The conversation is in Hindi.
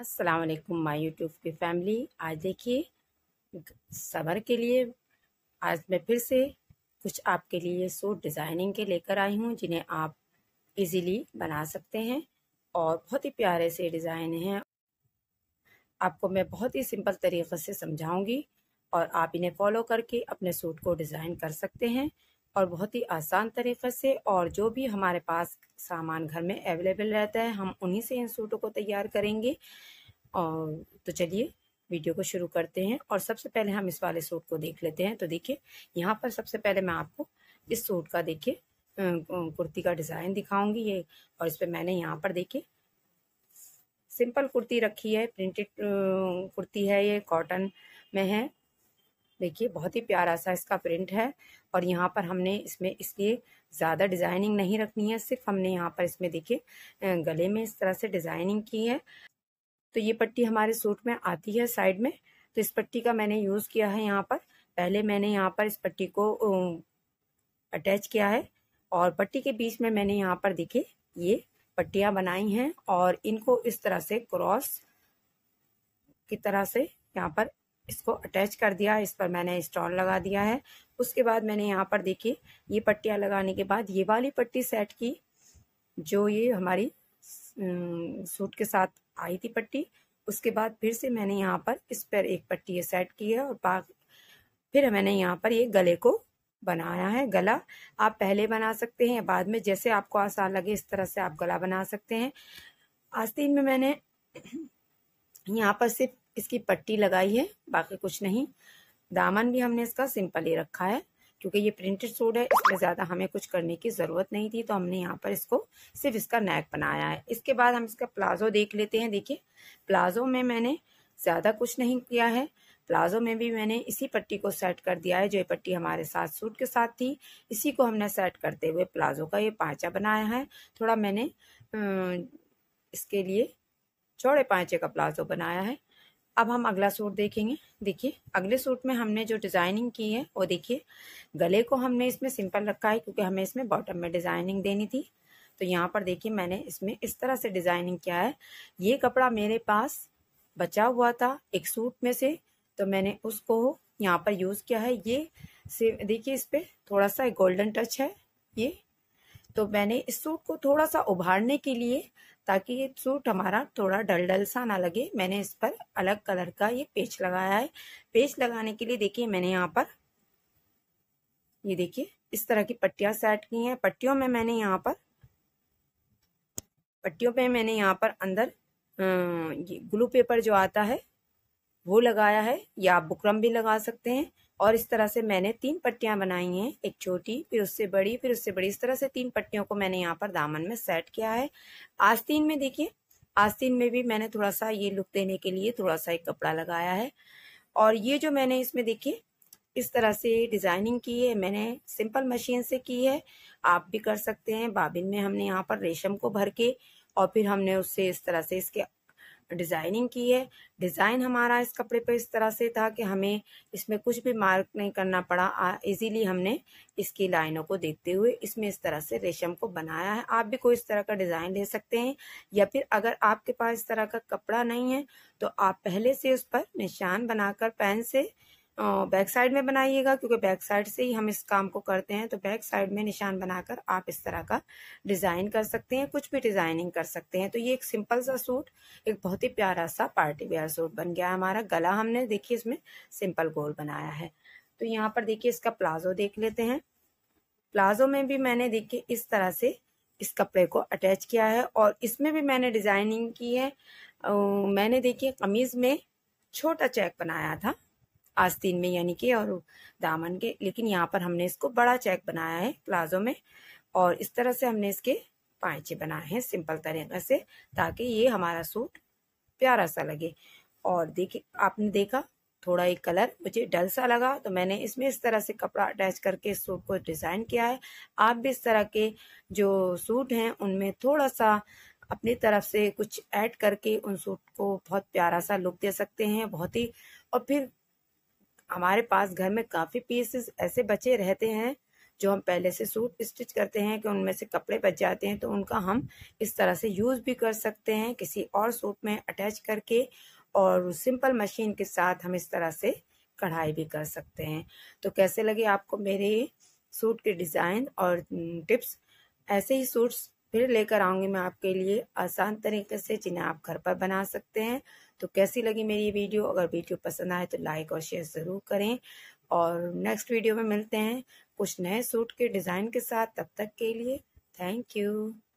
अस्सलाम वालेकुम माय यूट्यूब की फैमिली आज देखिए सबर के लिए आज मैं फिर से कुछ आपके लिए सूट डिज़ाइनिंग के लेकर आई हूँ जिन्हें आप इजीली बना सकते हैं और बहुत ही प्यारे से डिज़ाइन हैं आपको मैं बहुत ही सिंपल तरीक़े से समझाऊंगी और आप इन्हें फॉलो करके अपने सूट को डिज़ाइन कर सकते हैं और बहुत ही आसान तरीक़े से और जो भी हमारे पास सामान घर में अवेलेबल रहता है हम उन्हीं से इन सूटों को तैयार करेंगे और तो चलिए वीडियो को शुरू करते हैं और सबसे पहले हम इस वाले सूट को देख लेते हैं तो देखिए यहाँ पर सबसे पहले मैं आपको इस सूट का देखिए कुर्ती का डिज़ाइन दिखाऊंगी ये और इस पर मैंने यहाँ पर देखिए सिंपल कुर्ती रखी है प्रिंटेड कुर्ती है ये कॉटन में है देखिए बहुत ही प्यारा सा इसका प्रिंट है और यहाँ पर हमने इसमें इसलिए ज़्यादा डिज़ाइनिंग नहीं रखनी है सिर्फ हमने यहाँ पर इसमें देखिए गले में इस तरह से डिज़ाइनिंग की है तो ये पट्टी हमारे सूट में आती है साइड में तो इस पट्टी का मैंने यूज़ किया है यहाँ पर पहले मैंने यहाँ पर इस पट्टी को अटैच किया है और पट्टी के बीच में मैंने यहाँ पर देखे ये पट्टियाँ बनाई हैं और इनको इस तरह से क्रॉस की तरह से यहाँ पर इसको अटैच कर दिया इस पर मैंने स्टॉल लगा दिया है उसके बाद मैंने यहाँ पर देखिए ये पट्टियाँ लगाने के बाद ये वाली पट्टी सेट की जो ये हमारी सूट के साथ आई थी पट्टी उसके बाद फिर से मैंने यहाँ पर इस पर एक पट्टी ये सेट की है और फिर मैंने यहाँ पर ये गले को बनाया है गला आप पहले बना सकते हैं बाद में जैसे आपको आसान लगे इस तरह से आप गला बना सकते हैं आस्तीन में मैंने यहाँ पर सिर्फ इसकी पट्टी लगाई है बाकी कुछ नहीं दामन भी हमने इसका सिंपल ही रखा है क्योंकि ये प्रिंटेड सूट है इसमें ज़्यादा हमें कुछ करने की ज़रूरत नहीं थी तो हमने यहाँ पर इसको सिर्फ इसका नेक बनाया है इसके बाद हम इसका प्लाजो देख लेते हैं देखिए प्लाजो में मैंने ज़्यादा कुछ नहीं किया है प्लाजो में भी मैंने इसी पट्टी को सेट कर दिया है जो ये पट्टी हमारे साथ सूट के साथ थी इसी को हमने सेट करते हुए प्लाजो का ये पाँचा बनाया है थोड़ा मैंने इसके लिए चौड़े पाँचे का प्लाजो बनाया है अब हम अगला सूट देखेंगे देखिए अगले सूट में हमने जो डिज़ाइनिंग की है वो देखिए गले को हमने इसमें सिंपल रखा है क्योंकि हमें इसमें बॉटम में डिज़ाइनिंग देनी थी तो यहाँ पर देखिए मैंने इसमें इस तरह से डिज़ाइनिंग किया है ये कपड़ा मेरे पास बचा हुआ था एक सूट में से तो मैंने उसको यहाँ पर यूज़ किया है ये देखिए इस पर थोड़ा सा गोल्डन टच है ये तो मैंने इस सूट को थोड़ा सा उभारने के लिए ताकि ये सूट हमारा थोड़ा डल डल सा ना लगे मैंने इस पर अलग कलर का ये पेच लगाया है पेच लगाने के लिए देखिए मैंने यहाँ पर ये देखिए इस तरह की पट्टियां सेट की हैं पट्टियों में मैंने यहाँ पर पट्टियों पे मैंने यहाँ पर अंदर ये ग्लू पेपर जो आता है वो लगाया है या आप बुकरम भी लगा सकते हैं और इस तरह से मैंने तीन पट्टियाँ बनाई हैं एक छोटी फिर उससे बड़ी फिर उससे बड़ी इस तरह से तीन पट्टियों को मैंने यहाँ पर दामन में सेट किया है आस्तीन में देखिए आस्तीन में भी मैंने थोड़ा सा ये लुक देने के लिए थोड़ा सा एक कपड़ा लगाया है और ये जो मैंने इसमें देखिए इस तरह से डिज़ाइनिंग की है मैंने सिंपल मशीन से की है आप भी कर सकते हैं बाबिन में हमने यहाँ पर रेशम को भर के और फिर हमने उससे इस तरह से इसके डिज़ाइनिंग की है डिज़ाइन हमारा इस कपड़े पे इस तरह से था कि हमें इसमें कुछ भी मार्क नहीं करना पड़ा इजीली हमने इसकी लाइनों को देखते हुए इसमें इस तरह से रेशम को बनाया है आप भी कोई इस तरह का डिज़ाइन ले सकते हैं या फिर अगर आपके पास इस तरह का कपड़ा नहीं है तो आप पहले से उस पर निशान बनाकर पेन से बैक साइड में बनाइएगा क्योंकि बैक साइड से ही हम इस काम को करते हैं तो बैक साइड में निशान बनाकर आप इस तरह का डिज़ाइन कर सकते हैं कुछ भी डिज़ाइनिंग कर सकते हैं तो ये एक सिंपल सा सूट एक बहुत ही प्यारा सा पार्टी वेयर सूट बन गया हमारा गला हमने देखिए इसमें सिंपल गोल बनाया है तो यहाँ पर देखिए इसका प्लाजो देख लेते हैं प्लाजो में भी मैंने देखिए इस तरह से इस कपड़े को अटैच किया है और इसमें भी मैंने डिज़ाइनिंग की है मैंने देखिए कमीज़ में छोटा चेक बनाया था आस्तीन में यानी कि और दामन के लेकिन यहाँ पर हमने इसको बड़ा चेक बनाया है प्लाजो में और इस तरह से हमने इसके पाइचे बनाए हैं सिंपल तरीके से ताकि ये हमारा सूट प्यारा सा लगे और देखिए आपने देखा थोड़ा एक कलर मुझे डल सा लगा तो मैंने इसमें इस तरह से कपड़ा अटैच करके इस सूट को डिज़ाइन किया है आप भी इस तरह के जो सूट हैं उनमें थोड़ा सा अपनी तरफ से कुछ ऐड करके उन सूट को बहुत प्यारा सा लुक दे सकते हैं बहुत ही और फिर हमारे पास घर में काफ़ी पीसेस ऐसे बचे रहते हैं जो हम पहले से सूट स्टिच करते हैं कि उनमें से कपड़े बच जाते हैं तो उनका हम इस तरह से यूज़ भी कर सकते हैं किसी और सूट में अटैच करके और सिंपल मशीन के साथ हम इस तरह से कढ़ाई भी कर सकते हैं तो कैसे लगे आपको मेरे सूट के डिज़ाइन और टिप्स ऐसे ही सूट्स फिर लेकर आऊँगी मैं आपके लिए आसान तरीके से जिन्हें आप घर पर बना सकते हैं तो कैसी लगी मेरी ये वीडियो अगर वीडियो पसंद आए तो लाइक और शेयर ज़रूर करें और नेक्स्ट वीडियो में मिलते हैं कुछ नए सूट के डिज़ाइन के साथ तब तक के लिए थैंक यू